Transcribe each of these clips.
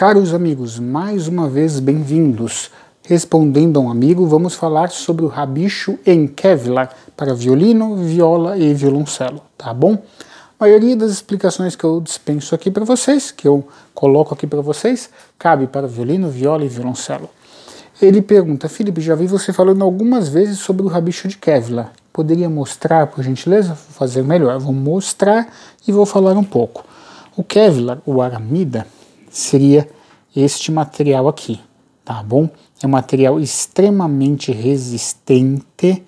Caros amigos, mais uma vez bem-vindos. Respondendo a um amigo, vamos falar sobre o rabicho em Kevlar para violino, viola e violoncelo, tá bom? A maioria das explicações que eu dispenso aqui para vocês, que eu coloco aqui para vocês, cabe para violino, viola e violoncelo. Ele pergunta, Felipe, já vi você falando algumas vezes sobre o rabicho de Kevlar. Poderia mostrar, por gentileza? Vou fazer melhor. Vou mostrar e vou falar um pouco. O Kevlar, o aramida, seria este material aqui, tá bom? É um material extremamente resistente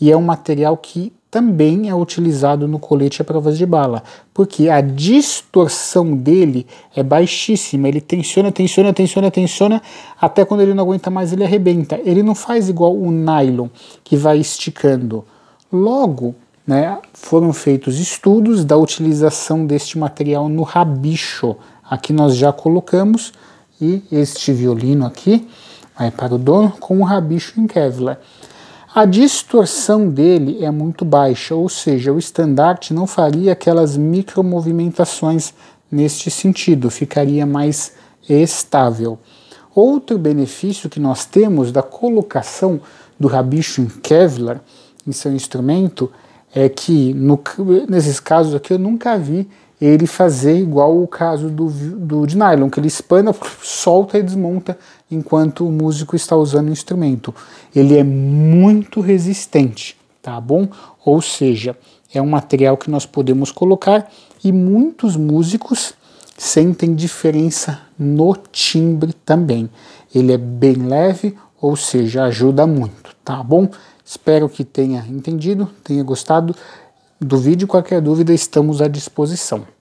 e é um material que também é utilizado no colete à prova de bala, porque a distorção dele é baixíssima, ele tensiona, tensiona, tensiona, tensiona, até quando ele não aguenta mais ele arrebenta. Ele não faz igual o nylon, que vai esticando. Logo, né, foram feitos estudos da utilização deste material no rabicho, Aqui nós já colocamos e este violino aqui vai para o dono com o rabicho em Kevlar. A distorção dele é muito baixa, ou seja, o estandarte não faria aquelas micromovimentações neste sentido, ficaria mais estável. Outro benefício que nós temos da colocação do rabicho em Kevlar, em seu instrumento, é que no, nesses casos aqui eu nunca vi ele fazer igual o caso do, do de nylon, que ele espana, solta e desmonta enquanto o músico está usando o instrumento. Ele é muito resistente, tá bom? Ou seja, é um material que nós podemos colocar e muitos músicos sentem diferença no timbre também. Ele é bem leve, ou seja, ajuda muito, tá bom? Espero que tenha entendido, tenha gostado do vídeo. Qualquer dúvida, estamos à disposição.